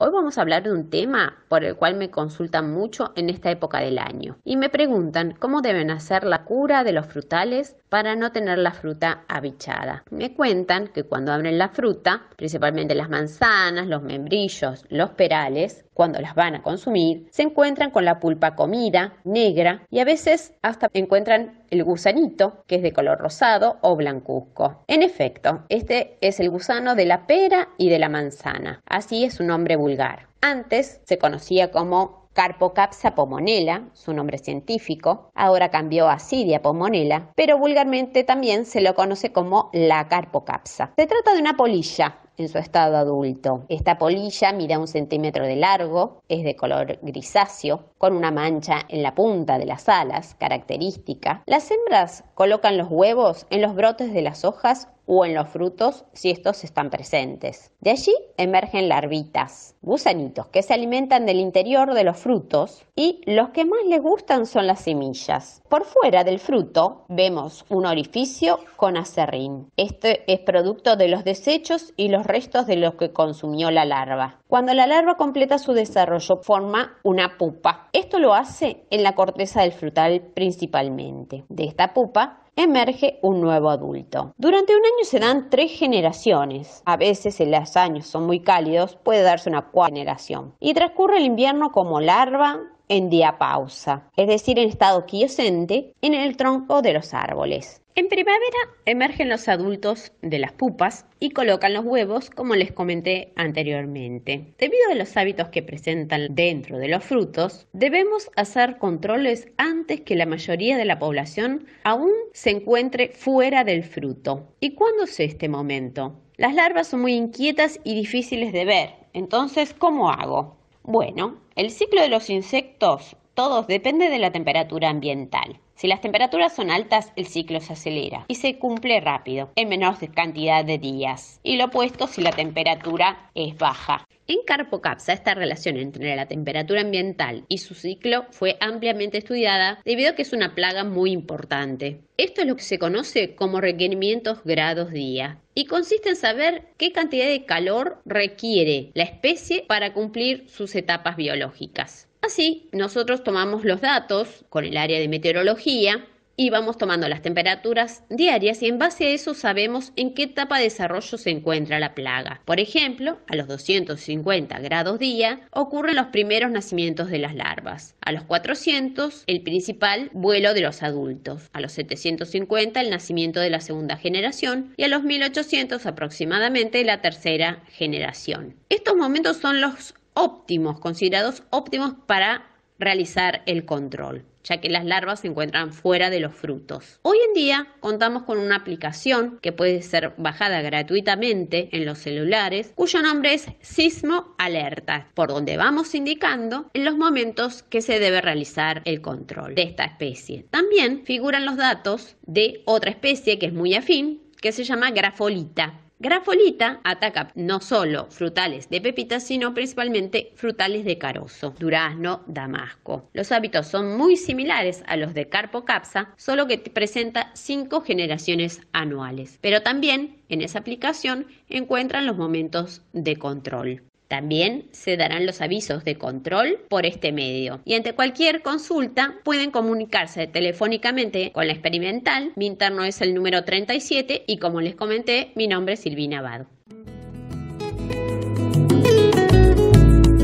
Hoy vamos a hablar de un tema por el cual me consultan mucho en esta época del año y me preguntan cómo deben hacer la cura de los frutales para no tener la fruta abichada. Me cuentan que cuando abren la fruta, principalmente las manzanas, los membrillos, los perales, cuando las van a consumir, se encuentran con la pulpa comida, negra y a veces hasta encuentran el gusanito, que es de color rosado o blancuzco. En efecto, este es el gusano de la pera y de la manzana. Así es su nombre vulgar. Antes se conocía como Carpocapsa pomonela, su nombre científico, ahora cambió a Cydia pomonela, pero vulgarmente también se lo conoce como la Carpocapsa. Se trata de una polilla, en su estado adulto. Esta polilla mide un centímetro de largo, es de color grisáceo, con una mancha en la punta de las alas, característica. Las hembras colocan los huevos en los brotes de las hojas o en los frutos si estos están presentes. De allí emergen larvitas, gusanitos que se alimentan del interior de los frutos y los que más les gustan son las semillas. Por fuera del fruto vemos un orificio con acerrín. Este es producto de los desechos y los restos de los que consumió la larva. Cuando la larva completa su desarrollo forma una pupa. Esto lo hace en la corteza del frutal principalmente. De esta pupa emerge un nuevo adulto. Durante un se dan tres generaciones. A veces, en los años son muy cálidos, puede darse una cuarta generación. Y transcurre el invierno como larva en diapausa, es decir, en estado quiescente, en el tronco de los árboles. En primavera emergen los adultos de las pupas y colocan los huevos como les comenté anteriormente. Debido a los hábitos que presentan dentro de los frutos, debemos hacer controles antes que la mayoría de la población aún se encuentre fuera del fruto. ¿Y cuándo es este momento? Las larvas son muy inquietas y difíciles de ver, entonces ¿cómo hago? Bueno, el ciclo de los insectos, todos depende de la temperatura ambiental. Si las temperaturas son altas, el ciclo se acelera y se cumple rápido, en menor cantidad de días. Y lo opuesto si la temperatura es baja. En Carpocapsa, esta relación entre la temperatura ambiental y su ciclo fue ampliamente estudiada debido a que es una plaga muy importante. Esto es lo que se conoce como requerimientos grados día y consiste en saber qué cantidad de calor requiere la especie para cumplir sus etapas biológicas. Así, nosotros tomamos los datos con el área de meteorología y vamos tomando las temperaturas diarias y en base a eso sabemos en qué etapa de desarrollo se encuentra la plaga. Por ejemplo, a los 250 grados día ocurren los primeros nacimientos de las larvas, a los 400 el principal vuelo de los adultos, a los 750 el nacimiento de la segunda generación y a los 1800 aproximadamente la tercera generación. Estos momentos son los óptimos, considerados óptimos para realizar el control, ya que las larvas se encuentran fuera de los frutos. Hoy en día contamos con una aplicación que puede ser bajada gratuitamente en los celulares, cuyo nombre es Sismo Alerta, por donde vamos indicando en los momentos que se debe realizar el control de esta especie. También figuran los datos de otra especie que es muy afín, que se llama grafolita Grafolita ataca no solo frutales de pepita, sino principalmente frutales de carozo, durazno, damasco. Los hábitos son muy similares a los de Carpocapsa, solo que presenta cinco generaciones anuales. Pero también en esa aplicación encuentran los momentos de control. También se darán los avisos de control por este medio. Y ante cualquier consulta pueden comunicarse telefónicamente con la experimental. Mi interno es el número 37 y como les comenté, mi nombre es Silvina Abad.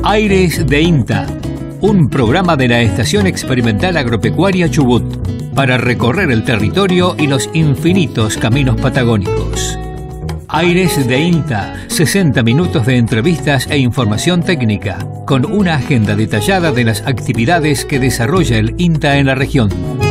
Aires de INTA, un programa de la Estación Experimental Agropecuaria Chubut para recorrer el territorio y los infinitos caminos patagónicos. Aires de INTA, 60 minutos de entrevistas e información técnica, con una agenda detallada de las actividades que desarrolla el INTA en la región.